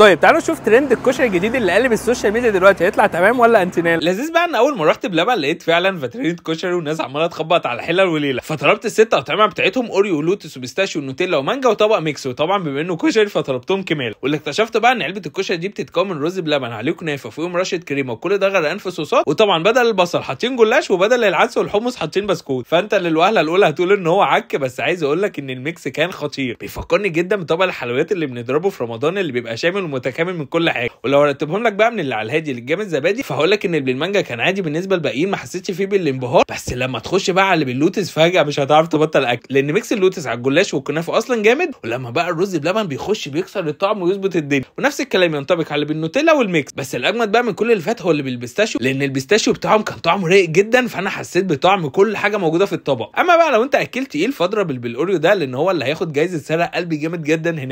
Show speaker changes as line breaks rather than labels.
طيب تعالوا نشوف ترند الكشري الجديد اللي قلب السوشيال ميديا دلوقتي هيطلع تمام ولا انتنال لذيذ بقى ان اول ما رحت بلبن لقيت فعلا فاترينة كشري والناس عماله تخبط على الحلل وليله فطلبت الست اطعمه بتاعتهم اوريو ولوتس وبيستاشيو ونوتيلا ومانجا وطبق ميكس وطبعا بما انه كشري فطلبتهم كمال واللي اكتشفت بقى ان علبه الكشري دي بتتكون من رز بلبن عليه كنافه فوقهم رشه كريمه وكل ده غرقان في صوصات وطبعا بدل البصل حاطين جلاش وبدل العدس والحمص حاطين بسكوت فانت للوهله الاولى هتقول ان هو عك بس عايز اقول لك ان الميكس كان خطير بيفكرني جدا بطبق الحلويات اللي بنضربه في رمضان اللي بيبقى شامل متكامل من كل حاجه ولو رتبهم لك بقى من اللي على الهادي للجامد زبادي فهقول لك ان بالمانجا كان عادي بالنسبه للباقيين ما حسيتش فيه بالانبهار بس لما تخش بقى على اللي باللوتس فجاه مش هتعرف تبطل اكل لان ميكس اللوتس على الجلاش والكنافه اصلا جامد ولما بقى الرز بلبن بيخش بيكسر الطعم ويظبط الدنيا ونفس الكلام ينطبق على بالنوتيلا والميكس بس الاجمد بقى من كل اللي فات هو اللي بالبيستاشيو لان البيستاشيو بتاعهم كان طعمه رايق جدا فانا حسيت بطعم كل حاجه موجوده في الطبق اما بقى لو انت اكلت ايه الفضره بالاوريو ده لان هو اللي هياخد جايزه سرق قلبي جامد جدا هناك